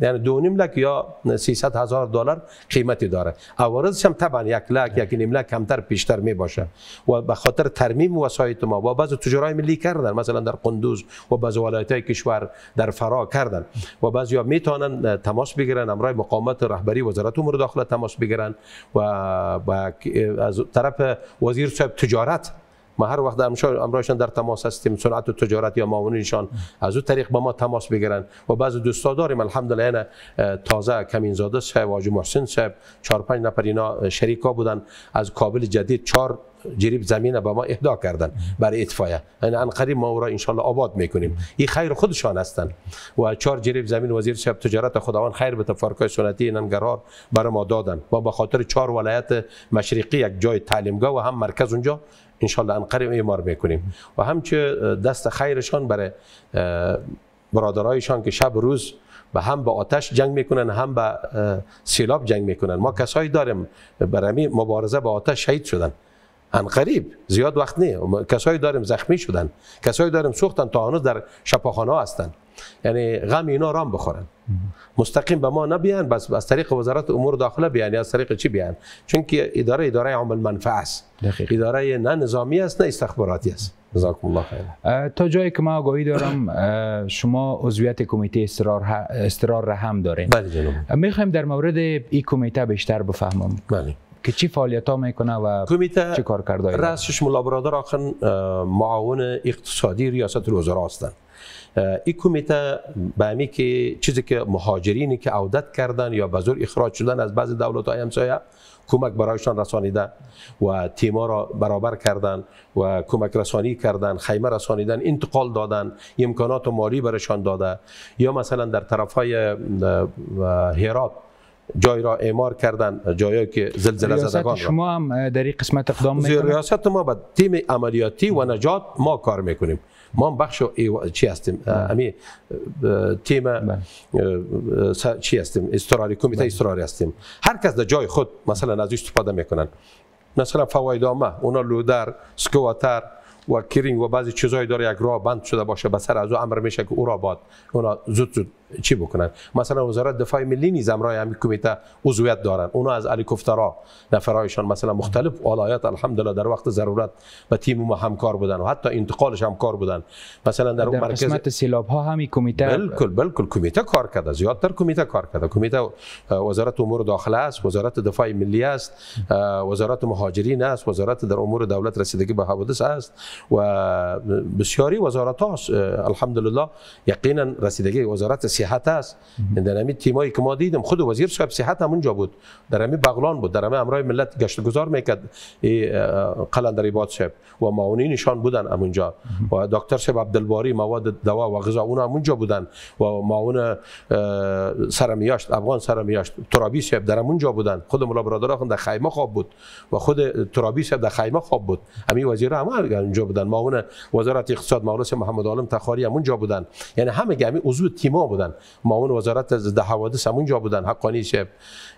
یعنی دو نیم لک یا 300 هزار دلار قیمتی داره عوارضش هم طبعا یک لک یک نیم لک کمتر پیشتر می باشه و به خاطر ترمیم وسایت ما و بعض تجارای ملی کردن مثلا در قندوز و بعض ولایت های کشور در فرا کردن و بعضی ها می تماس بگیرن امرای مقامات رهبری وزارت امور داخله تماس بگیرن و از طرف وزیر صاحب تجارت ما هر وقت امرایشان در تماس هستیم سرعت و تجارت یا معاونینشان از او طریق با ما تماس بگیرن و بعض دوستا داریم الحمدلله یعنی تازه کمین زاده صاحب واجو محسن صاحب 4 5 نفر اینا شریکا بودن از کابل جدید 4 جریب زمین به ما اهدا کردن برای اطفایه این یعنی ان قریب ما او را ان آباد میکنیم این خیر خودشان هستند و چهار جریب زمین وزیر شب تجارت خداوند خیر به تفارکای سنتی انگرار برای ما دادن و به خاطر چهار ولایت مشرقی یک جای تعلیمگاه و هم مرکز اونجا انشالله انقریب ایمار میکنیم و همچه دست خیرشان برای برادرایشان که شب روز و هم به آتش جنگ میکنن هم به سیلاب جنگ میکنن ما کسایی داریم برای مبارزه با آتش شهید شدن انقریب زیاد وقت نیه کسایی داریم زخمی شدن کسایی داریم سوختن تا هنوز در شفاخانه هستن یعنی غم اینا رام بخورن مستقیم به ما نبیان بس از طریق وزارت امور داخله بیان یا از طریق چی بیان چون که اداره اداره عامل المنفعه است اداره نه نظامی است نه استخباراتی است جزاکم الله خیر تا جایی که ما آگاهی دارم شما عضویت کمیته استرار استرار را هم دارین بله جناب در مورد این کمیته بیشتر بفهمم بله که چی فعالیت ها میکنه و کمیته چی کار کرده رئیسش ملا برادر آخن معاون اقتصادی ریاست الوزرا هستند ای کمیته به همی که چیزی که مهاجرینی که عودت کردن یا به اخراج شدن از بعض دولت های همسایه کمک برایشان رسانیده و تیما را برابر کردن و کمک رسانی کردن خیمه رسانیدن انتقال دادن امکانات مالی برشان داده یا مثلا در طرف های هرات جای را اعمار کردن جایی که زلزله زدگان شما هم در این قسمت اقدام میکنید ریاست ما با تیم عملیاتی و نجات ما کار میکنیم ما هم بخش چی هستیم امی بله. تیم بله. س... چی هستیم استراری کمیته بله. استراری هستیم هر کس در جای خود مثلا از استفاده میکنن مثلا فوایدامه اونا لودر سکواتر و کرینگ و بعضی چیزهای داره یک راه بند شده باشه به سر از او امر میشه که او را باد اونا زود زود چی بکنن مثلا وزارت دفاع ملی نیز امرای همین کمیته عضویت دارن اونا از الیکوفترا نفرایشان مثلا مختلف آلایات الحمدلله در وقت ضرورت به تیم ما همکار بودن و حتی انتقالش هم کار بودن مثلا در, در مرکز قسمت سیلاب ها همین کمیته بالکل بالکل کمیته کار کرده زیادتر کمیته کار کرده کمیته وزارت امور داخله است وزارت دفاع ملی است وزارت مهاجرین است وزارت در امور دولت رسیدگی به حوادث است و بسیاری وزارت ها الحمدلله یقینا رسیدگی وزارت صحت است در همین تیمایی که ما دیدم خود وزیر صاحب صحت هم اونجا بود در همین بغلان بود در همین امرای ملت گشت گذار میکرد قلندری باد صاحب و معاونینشان بودن اونجا و دکتر صاحب عبدالباری مواد دوا و غذا اون اونجا بودن و معاون سرمیاشت افغان سرمیاشت ترابی صاحب در اونجا بودن خود مولا برادر در خیمه خواب بود و خود ترابی صاحب در خیمه خواب بود همین وزیر هم اونجا بودن معاون وزارت اقتصاد مولوی محمد عالم تخاری اونجا بودن یعنی همه گمی عضو تیما بودن بودن معاون وزارت از حوادث همونجا بودن حقانی شب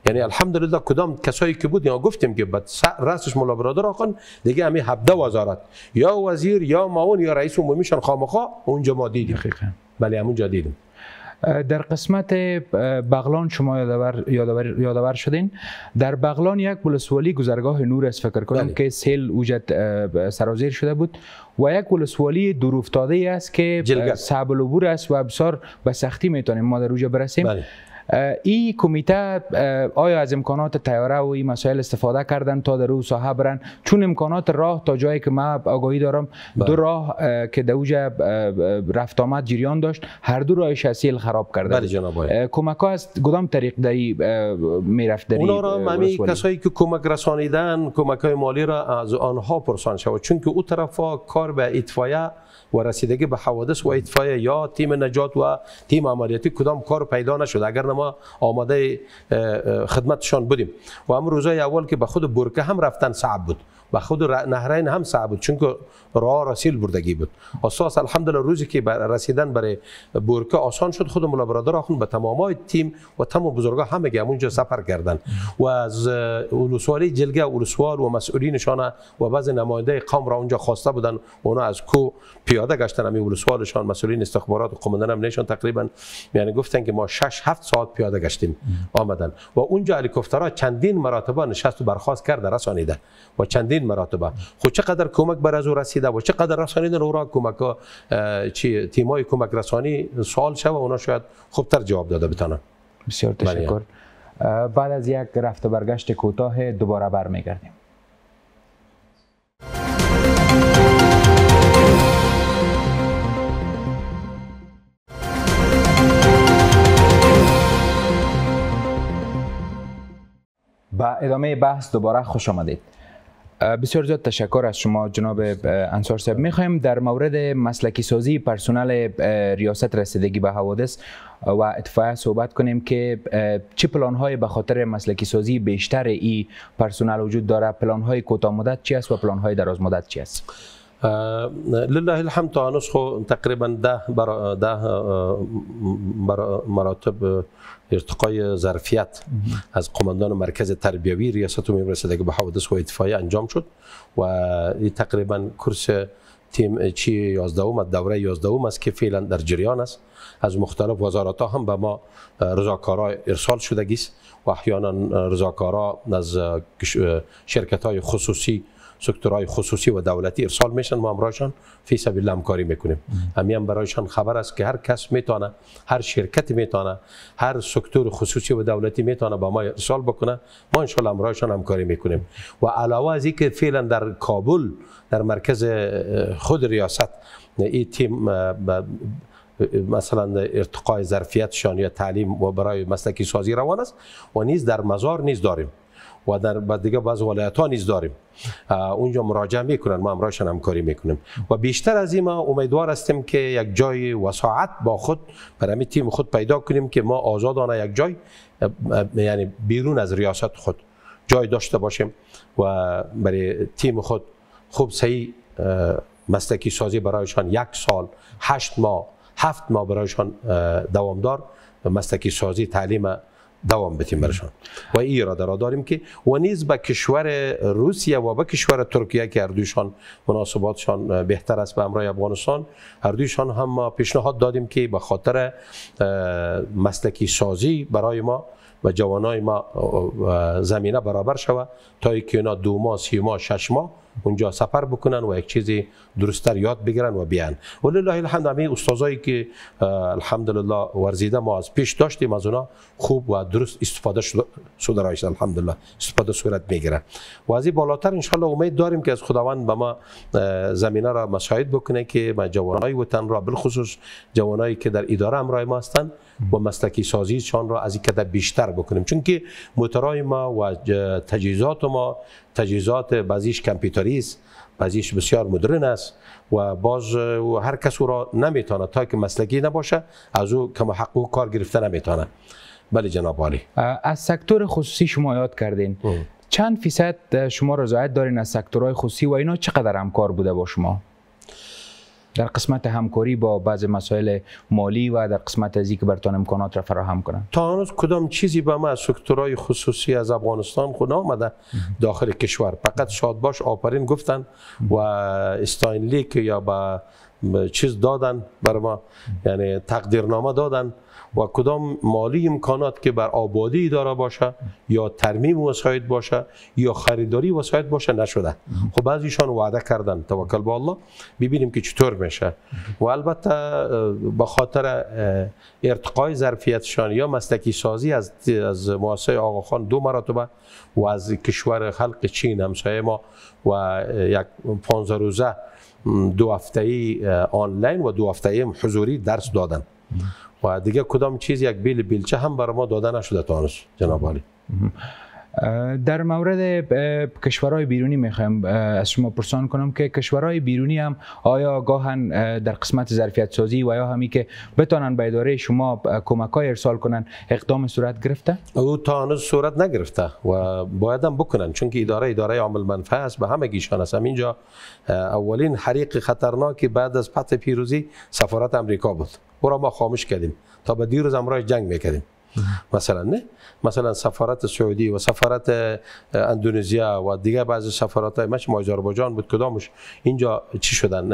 یعنی الحمدلله کدام کسایی که بود یا گفتیم که بعد راستش مولا برادر آقان دیگه همین 17 وزارت یا وزیر یا معاون یا رئیس عمومیشان خامخا اونجا ما دیدیم بله همونجا دیدیم در قسمت بغلان شما یادآور شدین در بغلان یک ولسوالی گذرگاه نور است فکر کنم بله. که سیل اوجت سرازیر شده بود و یک ولسوالی دور است که صعب است و بسیار به سختی میتونیم ما در اوجه برسیم بله. ای کمیته آیا از امکانات تیاره و این مسائل استفاده کردن تا در اون ساحه برن چون امکانات راه تا جایی که من آگاهی دارم دو بله. راه که در اونجا رفت آمد جریان داشت هر دو راه شسیل خراب کرده بله جناب کمک ها از کدام طریق دهی میرفت اونا را ممی کسایی که کمک رسانیدن کمک های مالی را از آنها پرسان شود چون که او طرفا کار به اطفایه و رسیدگی به حوادث و اطفایه یا تیم نجات و تیم عملیاتی کدام کار پیدا نشد اگر ما آماده خدمتشان بودیم و هم روزای اول که به خود برکه هم رفتن صعب بود و خود نهرین هم صعب بود چون که راه رسیل بردگی بود اساس الحمدلله روزی که رسیدن برای بورکه آسان شد خود مولا برادر اخون به تمام تیم و تمام بزرگا همه گه اونجا سفر کردند و از اولسوالی جلگه اولسوال و مسئولینشان و بعض نماینده قوم را اونجا خواسته بودن اونا از کو پیاده گشتن همین اولسوالشان مسئولین استخبارات و هم امنیشان تقریبا یعنی گفتن که ما 6 7 ساعت پیاده گشتیم آمدن و اونجا الیکوپترها چندین مراتبه نشست و برخاست کرده رسانیده و چندین چندین مراتبه خود خب چقدر کمک بر از او رسیده و چقدر رسانیدن او را کمک ها چی تیمای کمک رسانی سوال و اونا شاید خوبتر جواب داده بتانن بسیار بله. تشکر بعد از یک رفت و برگشت کوتاه دوباره بر برمیگردیم با ادامه بحث دوباره خوش آمدید بسیار زیاد تشکر از شما جناب انصار صاحب میخوایم در مورد مسلکی سازی پرسنل ریاست رسیدگی به حوادث و اطفاء صحبت کنیم که چه پلان های به خاطر مسلکی سازی بیشتر ای پرسنل وجود داره پلان های کوتاه مدت چی است و پلان های دراز مدت چی است لله الحمد تا نسخه تقریبا ده, برا ده مراتب ارتقای ظرفیت از قماندان مرکز تربیوی ریاست امور که به حوادث و اطفای انجام شد و تقریبا کورس تیم چی دوره 11 است که فعلا در جریان است از مختلف وزارت هم به ما رضاکارا ارسال شده است و احیانا رضاکارا از شرکت های خصوصی سکتورهای خصوصی و دولتی ارسال میشن ما امراشان فی سبیل همکاری میکنیم همین هم برایشان خبر است که هر کس میتونه هر شرکت میتونه هر سکتور خصوصی و دولتی میتونه با ما ارسال بکنه ما انشالله هم همکاری میکنیم و علاوه از اینکه فعلا در کابل در مرکز خود ریاست این تیم مثلا ارتقای ظرفیتشان یا تعلیم و برای مسلکی سازی روان است و نیز در مزار نیز داریم و در دیگه بعض ولایت ها نیز داریم اونجا مراجعه میکنن ما امراشان همکاری میکنیم و بیشتر از این ما امیدوار هستیم که یک جای وساعت با خود برای تیم خود پیدا کنیم که ما آزادانه یک جای یعنی بیرون از ریاست خود جای داشته باشیم و برای تیم خود خوب صحیح مستکی سازی برایشان یک سال هشت ماه هفت ماه برایشان دوامدار مستکی سازی تعلیم دوام بتیم برشان و این اراده را داریم که و نیز به کشور روسیه و به کشور ترکیه که هر دویشان مناسباتشان بهتر است به امرای افغانستان هر هم ما پیشنهاد دادیم که به خاطر مسلکی سازی برای ما و جوانای ما زمینه برابر شود تا که اونا دو ماه سی ماه شش ماه اونجا سفر بکنن و یک چیزی درستتر یاد بگیرن و بیان الله الحمد همه استادایی که الحمدلله ورزیده ما از پیش داشتیم از اونا خوب و درست استفاده شده رایش الحمدلله استفاده صورت میگیره و از این بالاتر ان امید داریم که از خداوند به ما زمینه را مشاهد بکنه که ما جوانای وطن را بالخصوص جوانایی که در اداره همراه ما هستند و مسلکی شان را از این کده بیشتر بکنیم چون که موتورای ما و تجهیزات ما تجهیزات بعضیش کمپیوتری است بعضیش بسیار مدرن است و باز و هر کس او را نمیتونه تا که مسلکی نباشه از او کم حق کار گرفته نمیتونه بله جناب عالی از سکتور خصوصی شما یاد کردین چند فیصد شما رضایت دارین از سکتورهای خصوصی و اینا چقدر همکار بوده با شما در قسمت همکاری با بعض مسائل مالی و در قسمت از که برتان امکانات را فراهم کنند تا هنوز کدام چیزی به ما از سکتورهای خصوصی از افغانستان خود آمده داخل کشور فقط شادباش آپرین گفتن و استاینلیک یا با چیز دادن بر ما یعنی تقدیرنامه دادن و کدام مالی امکانات که بر آبادی داره باشه یا ترمیم وسایل باشه یا خریداری وسایل باشه نشده خب بعضیشان وعده کردن توکل به الله ببینیم که چطور میشه و البته به خاطر ارتقای ظرفیتشان یا مستکی سازی از از مؤسسه آقاخان دو مرتبه و از کشور خلق چین همسایه ما و یک 15 روزه دو هفته ای آنلاین و دو هفته ای حضوری درس دادن و دیگه کدام چیز یک بیل بیلچه هم برای ما داده نشده تا جناب علی در مورد کشورهای بیرونی میخوام از شما پرسان کنم که کشورهای بیرونی هم آیا گاهن در قسمت ظرفیت سازی و یا همی که بتانن به اداره شما کمک های ارسال کنن اقدام صورت گرفته او تا هنوز صورت نگرفته و باید هم بکنن چون که اداره اداره عامل منفعه است به همه گیشان است همینجا اولین حریق خطرناکی بعد از پت پیروزی سفارت امریکا بود او را ما خاموش کردیم تا به دیروز جنگ میکردیم مثلا نه مثلا سفارت سعودی و سفارت اندونزیا و دیگه بعضی سفارت های مش آذربایجان بود کدامش اینجا چی شدن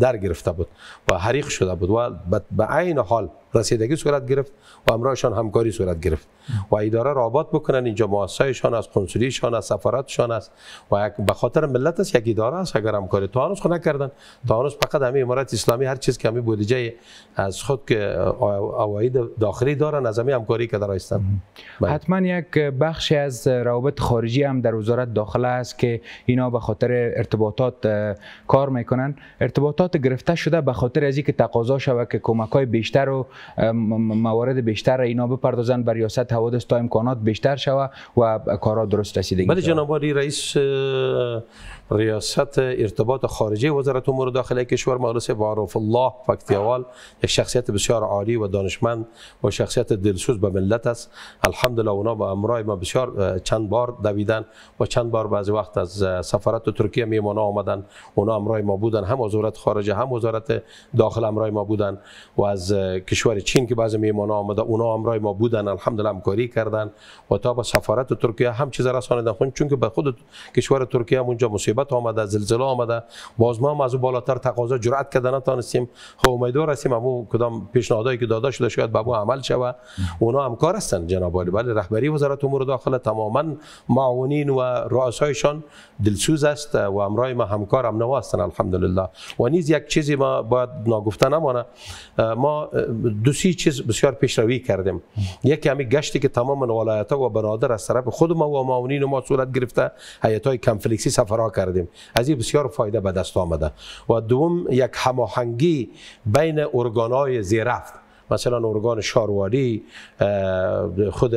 در گرفته بود و حریق شده بود و به عین حال رسیدگی صورت گرفت و امرایشان همکاری صورت گرفت و اداره را بکنن اینجا مؤسسهشان از کنسولیشان از سفارتشان است و به خاطر ملت است یک اداره است اگر همکاری تا هنوز نکردن تا هنوز فقط همه امارات اسلامی هر چیز که همه بودجه از خود که اواید داخلی دارن از همکاری که درایستن بله. حتما یک بخش از روابط خارجی هم در وزارت داخله است که اینا به خاطر ارتباطات کار میکنن ارتباطات گرفته شده به خاطر از اینکه تقاضا شود که کمک های بیشتر و موارد بیشتر اینا بپردازن بر ریاست حوادث تا امکانات بیشتر شود و کارا درست رسیدگی بله جناب رئیس ریاست ارتباط خارجی وزارت امور داخلی کشور مجلس معروف الله فکتیوال یک شخصیت بسیار عالی و دانشمند و شخصیت دلسوز به ملت است الحمدلله اونا با امرای ما بسیار چند بار دویدن و چند بار بعضی وقت از سفارت ترکیه میمونه آمدن اونا امرای ما بودن هم وزارت خارجه هم وزارت داخل امرای ما بودن و از کشور چین که بعضی میمونه آمده اونا امرای ما بودن الحمدلله همکاری کردن و تا با سفارت ترکیه هم چیز رساندن خون چون که به خود کشور ترکیه اونجا مصیبت آمده زلزله آمده باز ما هم از بالاتر تقاضا جرأت تا نتونستیم خب امیدوار هستیم امو کدام پیشنهادایی که داده شده شاید به عمل شود اونا کار هستن جناب متقابل ولی بله. رهبری وزارت امور داخله تماما معاونین و رؤسایشان دلسوز است و امرای ما همکار هم نواستن الحمدلله و نیز یک چیزی ما باید ناگفته نمانه ما دو سی چیز بسیار پیشروی کردیم یکی همین گشتی که تمام ولایت و بنادر از طرف خود ما و معاونین ما صورت گرفته هیئت های کمفلکسی سفرها کردیم از این بسیار فایده به دست آمده و دوم یک هماهنگی بین ارگانهای زیرفت مثلا ارگان شارواری خود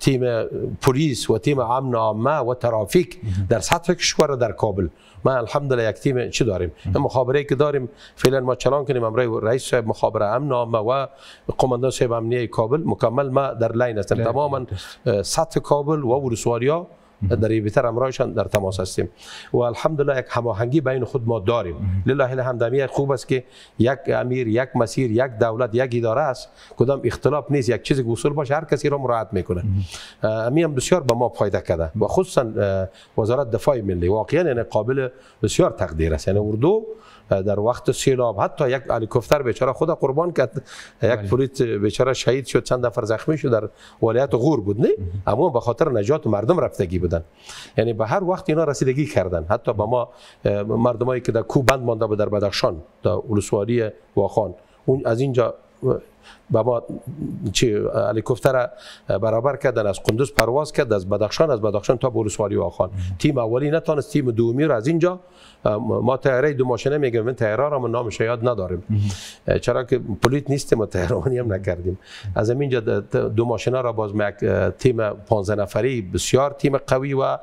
تیم پلیس و تیم امن عامه و ترافیک در سطح کشور در کابل ما الحمدلله یک تیم چی داریم مخابره که داریم فعلا ما چلان کنیم امرای رئیس صاحب مخابره امن عامه و قماندان صاحب امنیه کابل مکمل ما در لین هستیم تماما سطح کابل و ورسواریا در بیتر امرایشان در تماس هستیم و الحمدلله یک هماهنگی بین خود ما داریم لله الحمدمیه خوب است که یک امیر یک مسیر یک دولت یک اداره است کدام اختلاف نیست یک چیزی اصول باشه هر کسی را مراعات میکنه امی هم بسیار به ما فایده کرده و خصوصا وزارت دفاع ملی واقعا یعنی قابل بسیار تقدیر است یعنی اردو در وقت سیلاب حتی یک هلیکوپتر بیچاره خود قربان کرد یک پریت بله. بیچاره شهید شد چند نفر زخمی شد در ولایت غور بود نه اما به خاطر نجات مردم رفتگی بودن یعنی به هر وقت اینا رسیدگی کردن حتی به ما مردمایی که در کوه بند مانده بود در بدخشان در ولسوالی واخان اون از اینجا به ما چی هلیکوپتر برابر کرد از قندوز پرواز کرد از بدخشان از بدخشان تا بورسوالی و تیم اولی نتونست تیم دومی رو از اینجا ما تیاره دو ماشینه میگیم من تیاره را ما نامش یاد نداریم چرا که پلیت نیست ما تهرانی هم نکردیم از اینجا دو ماشینه را باز تیم 15 نفری بسیار تیم قوی و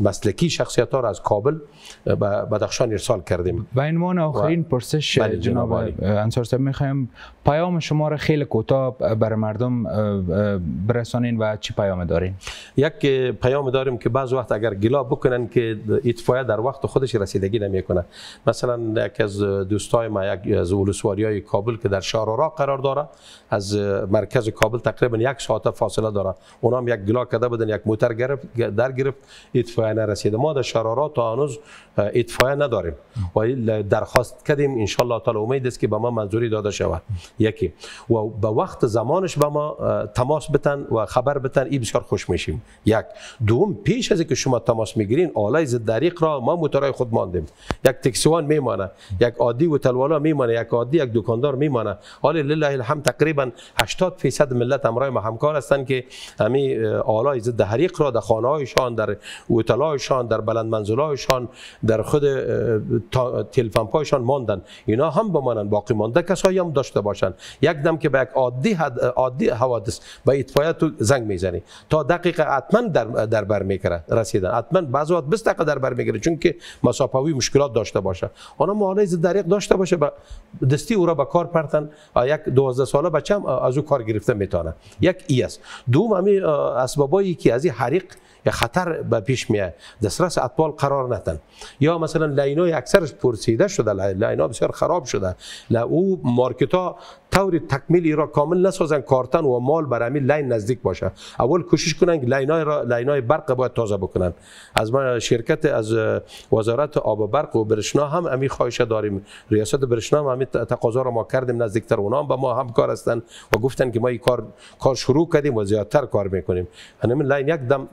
مسلکی شخصیت ها را از کابل به بدخشان ارسال کردیم و این آخرین پرسش بله، جناب انصار صاحب میخوایم پیام شما آمار خیلی کوتاه بر مردم برسانین و چی پیام دارین یک پیام داریم که بعض وقت اگر گلا بکنن که اتفایه در وقت خودش رسیدگی نمیکنه مثلا یک از دوستای ما یک از های کابل که در شهر قرار داره از مرکز کابل تقریبا یک ساعت فاصله داره اونا هم یک گلا کرده بودن یک موتر گرفت در گرفت اتفایه نرسیده ما در شرارا تا هنوز اتفایه نداریم و درخواست کردیم ان الله تعالی امید است که به ما منظوری داده شود یکی و به وقت زمانش به ما تماس بتن و خبر بتن ای بسیار خوش میشیم یک دوم پیش از که شما تماس میگیرین آلای ضد دریق را ما موتورای خود ماندیم یک تکسیوان میمانه یک عادی و تلوالا میمانه یک عادی یک دکاندار میمانه حالا لله الحمد تقریبا 80 فیصد ملت امرای ما همکار هستند که همین آلای ضد دریق را در خانه هایشان در ویلاهایشان در بلند هایشان در خود تلفن پایشان ماندن اینا هم بمانند باقی مانده کسایی هم داشته باشند یک دیدم که به یک عادی حد... عادی حوادث به اطفایه تو زنگ میزنی تا دقیقه حتما در در بر میکره رسیدن حتما بعضی وقت 20 دقیقه در بر میگیره چون که مسافوی مشکلات داشته باشه آنها معانای ز دریق داشته باشه با دستی او را به کار پرتن یک 12 ساله بچه هم از او کار گرفته میتونه یک ای است دوم همین اسبابایی که از این حریق یا خطر به پیش میه دسترس اطفال قرار نتن یا مثلا لینای اکثرش پرسیده شده لینا بسیار خراب شده او مارکت ها طور تکمیلی را کامل نسازن کارتن و مال بر همین لین نزدیک باشه اول کوشش کنن که لینای را لینای برق باید تازه بکنن از ما شرکت از وزارت آب و برق و برشنا هم امی خواهش داریم ریاست برشنا هم امی تقاضا را ما کردیم نزدیکتر اونا هم با ما هم کار هستن و گفتن که ما این کار کار شروع کردیم و زیادتر کار میکنیم همین یعنی لین یک دم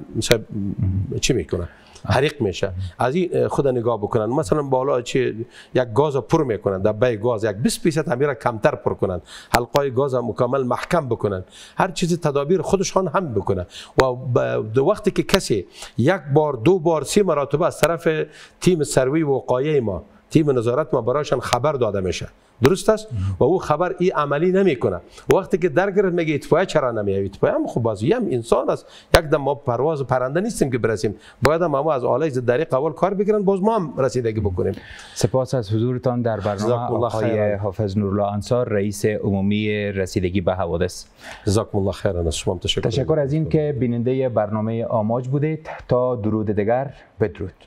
چی میکنه حریق میشه از این خود نگاه بکنن مثلا بالا چه یک گاز پر میکنن بی گاز یک 20 درصد هم کمتر پر کنن حلقای گاز مکمل محکم بکنن هر چیز تدابیر خودشان هم بکنن و دو وقتی که کسی یک بار دو بار سه مراتب از طرف تیم سروی وقایع ما تیم نظارت ما برایشان خبر داده میشه درست است و او خبر ای عملی نمیکنه وقتی که در گرفت میگه اتفاقی چرا نمیای اتفاقی هم خب بازی هم انسان است یک دم ما پرواز پرنده نیستیم که برسیم باید هم ما از آله زد دریق اول کار بگیرن باز ما هم رسیدگی بکنیم سپاس از حضورتان در برنامه آقای حافظ نورلا انصار رئیس عمومی رسیدگی به حوادث جزاکم الله خیر از شما تشکر تشکر از این که بیننده برنامه آماج بودید تا درود دیگر بدرود